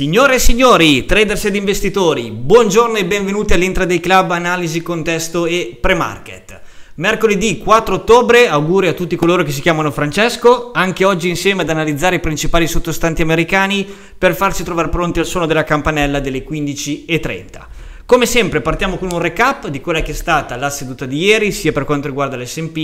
Signore e signori, traders ed investitori, buongiorno e benvenuti all'Intraday Club Analisi, Contesto e Pre-Market. Mercoledì 4 ottobre, auguri a tutti coloro che si chiamano Francesco, anche oggi insieme ad analizzare i principali sottostanti americani per farci trovare pronti al suono della campanella delle 15.30. Come sempre partiamo con un recap di quella che è stata la seduta di ieri, sia per quanto riguarda l'S&P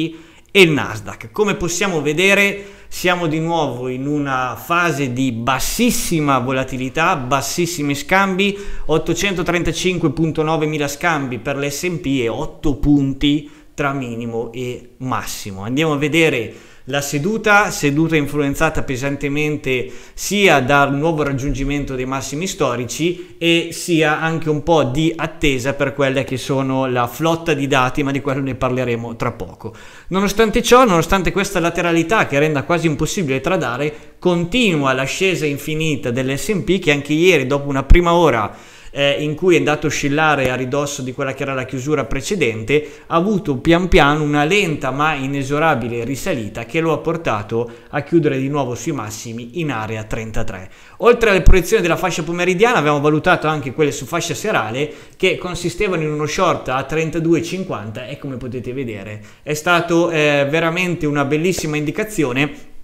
e il Nasdaq. Come possiamo vedere siamo di nuovo in una fase di bassissima volatilità, bassissimi scambi, 835.9 mila scambi per l'S&P e 8 punti tra minimo e massimo. Andiamo a vedere la seduta, seduta influenzata pesantemente sia dal nuovo raggiungimento dei massimi storici e sia anche un po' di attesa per quelle che sono la flotta di dati, ma di quello ne parleremo tra poco. Nonostante ciò, nonostante questa lateralità che renda quasi impossibile tradare, continua l'ascesa infinita dell'SP che anche ieri dopo una prima ora eh, in cui è andato a oscillare a ridosso di quella che era la chiusura precedente, ha avuto pian piano una lenta ma inesorabile risalita che lo ha portato a chiudere di nuovo sui massimi in area 33. Oltre alle proiezioni della fascia pomeridiana abbiamo valutato anche quelle su fascia serale che consistevano in uno short a 32,50 e come potete vedere è stato eh, veramente una bellissima indicazione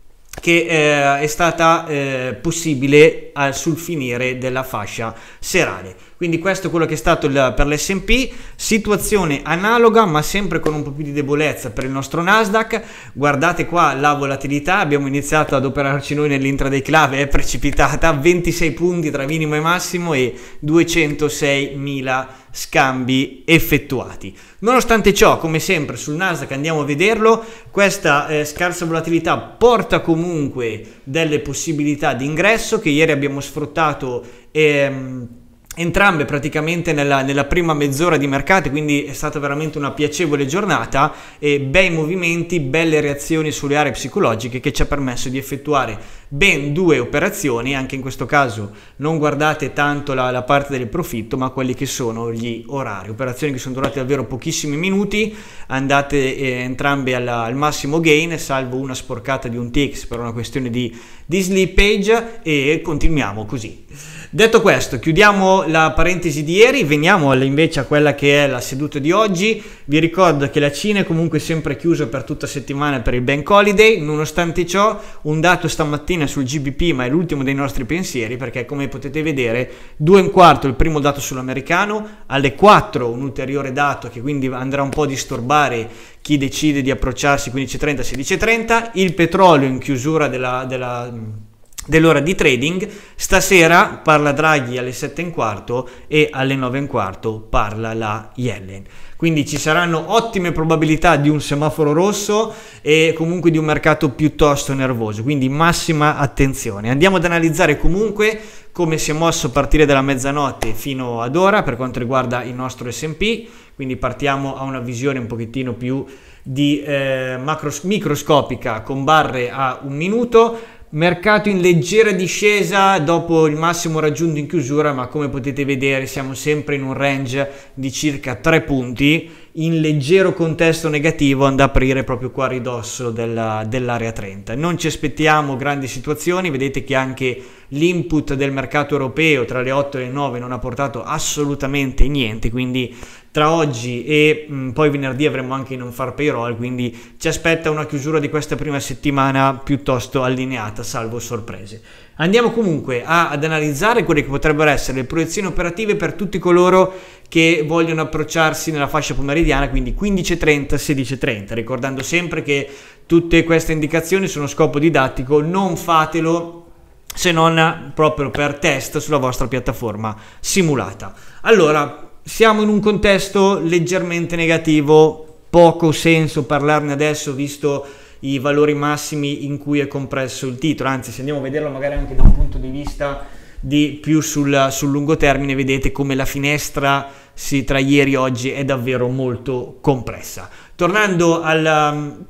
che eh, è stata eh, possibile sul finire della fascia serale. Quindi questo è quello che è stato il, per l'SP, situazione analoga ma sempre con un po' più di debolezza per il nostro Nasdaq. Guardate qua la volatilità, abbiamo iniziato ad operarci noi nell'intraday clave, è precipitata, 26 punti tra minimo e massimo e 206.000 scambi effettuati. Nonostante ciò, come sempre sul Nasdaq andiamo a vederlo, questa eh, scarsa volatilità porta comunque delle possibilità di ingresso che ieri abbiamo sfruttato ehm, entrambe praticamente nella, nella, prima mezz'ora di mercato, quindi è stata veramente una piacevole giornata e bei movimenti, belle reazioni sulle aree psicologiche che ci ha permesso di effettuare ben due operazioni, anche in questo caso non guardate tanto la, la parte del profitto ma quelli che sono gli orari, operazioni che sono durate davvero pochissimi minuti, andate eh, entrambe alla, al massimo gain, salvo una sporcata di un TX per una questione di di Sleep Page e continuiamo così. Detto questo, chiudiamo la parentesi di ieri, veniamo invece a quella che è la seduta di oggi. Vi ricordo che la Cina è comunque sempre chiusa per tutta settimana per il Bank Holiday, nonostante ciò un dato stamattina sul GBP, ma è l'ultimo dei nostri pensieri perché come potete vedere 2 e un quarto il primo dato sull'americano, alle 4 un ulteriore dato che quindi andrà un po' a disturbare chi decide di approcciarsi 15.30, 16.30, il petrolio in chiusura della, della dell'ora di trading. Stasera parla Draghi alle 7 e un quarto e alle 9 e un quarto parla la Yellen. Quindi ci saranno ottime probabilità di un semaforo rosso e comunque di un mercato piuttosto nervoso, quindi massima attenzione. Andiamo ad analizzare comunque come si è mosso a partire dalla mezzanotte fino ad ora per quanto riguarda il nostro SP, quindi partiamo a una visione un pochettino più di eh, macros- microscopica con barre a un minuto mercato in leggera discesa dopo il massimo raggiunto in chiusura, ma come potete vedere siamo sempre in un range di circa 3 punti, in leggero contesto negativo andando ad aprire proprio qua a ridosso della, dell'area 30. Non ci aspettiamo grandi situazioni, vedete che anche l'input del mercato europeo tra le 8 e le 9 non ha portato assolutamente niente, quindi tra oggi e mh, mm, poi venerdì avremo anche i non far payroll, quindi ci aspetta una chiusura di questa prima settimana piuttosto allineata, salvo sorprese. Andiamo comunque a, ad analizzare quelle che potrebbero essere le proiezioni operative per tutti coloro che vogliono approcciarsi nella fascia pomeridiana, quindi 15.30, 16.30, ricordando sempre che tutte queste indicazioni sono scopo didattico, non fatelo se non proprio per test sulla vostra piattaforma simulata. Allora, siamo in un contesto leggermente negativo, poco senso parlarne adesso visto i valori massimi in cui è compresso il titolo, anzi se andiamo a vederlo magari anche da un punto di vista di più sul, sul lungo termine, vedete come la finestra si, tra ieri e oggi è davvero molto compressa. Tornando al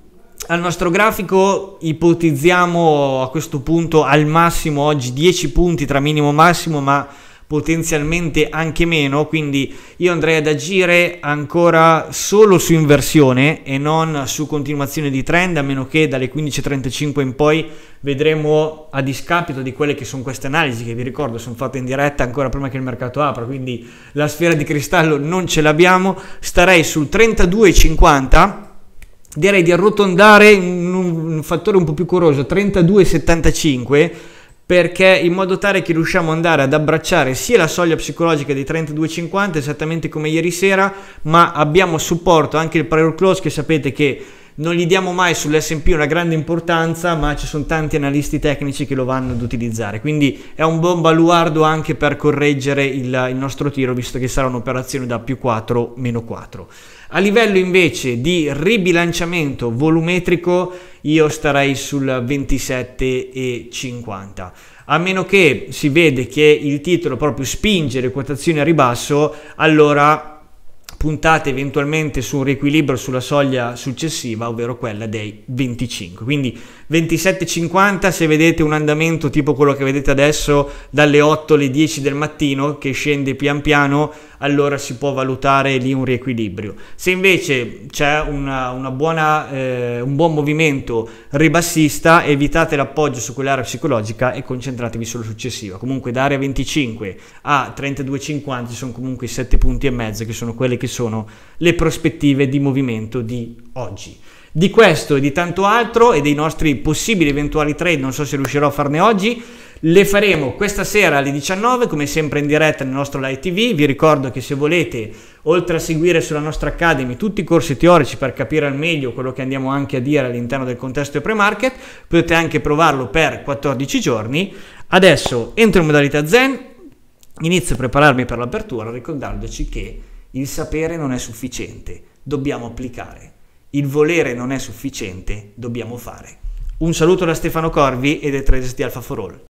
al nostro grafico ipotizziamo a questo punto al massimo oggi 10 punti tra minimo e massimo, ma potenzialmente anche meno, quindi io andrei ad agire ancora solo su inversione e non su continuazione di trend, a meno che dalle 15.35 in poi vedremo a discapito di quelle che sono queste analisi, che vi ricordo sono fatte in diretta ancora prima che il mercato apra, quindi la sfera di cristallo non ce l'abbiamo, starei sul 32.50 direi di arrotondare in un fattore un po' più curioso, 32,75 perché in modo tale che riusciamo ad andare ad abbracciare sia la soglia psicologica di 32,50 esattamente come ieri sera, ma abbiamo supporto anche il prior close che sapete che non gli diamo mai sull'SP una grande importanza, ma ci sono tanti analisti tecnici che lo vanno ad utilizzare. Quindi è un buon baluardo anche per correggere il, il nostro tiro, visto che sarà un'operazione da più 4 meno 4. A livello invece di ribilanciamento volumetrico io starei sul 27,50 a meno che si vede che il titolo proprio spinge le quotazioni a ribasso allora puntate eventualmente su un riequilibrio sulla soglia successiva, ovvero quella dei 25. Quindi 27,50 se vedete un andamento tipo quello che vedete adesso dalle 8 alle 10 del mattino che scende pian piano allora si può valutare lì un riequilibrio. Se invece c'è una, una buona, eh, un buon movimento ribassista, evitate l'appoggio su quell'area psicologica e concentratevi sulla successiva. Comunque da area 25 a 32,50 sono comunque i 7 punti e mezzo che sono quelle che sono le prospettive di movimento di oggi. Di questo e di tanto altro e dei nostri possibili eventuali trade, non so se riuscirò a farne oggi, le faremo questa sera alle 19, come sempre in diretta nel nostro live TV. Vi ricordo che se volete, oltre a seguire sulla nostra Academy tutti i corsi teorici per capire al meglio quello che andiamo anche a dire all'interno del contesto pre-market, potete anche provarlo per 14 giorni. Adesso entro in modalità Zen, inizio a prepararmi per l'apertura ricordandoci che il sapere non è sufficiente, dobbiamo applicare. Il volere non è sufficiente, dobbiamo fare. Un saluto da Stefano Corvi e dai 3 di Alfa for All.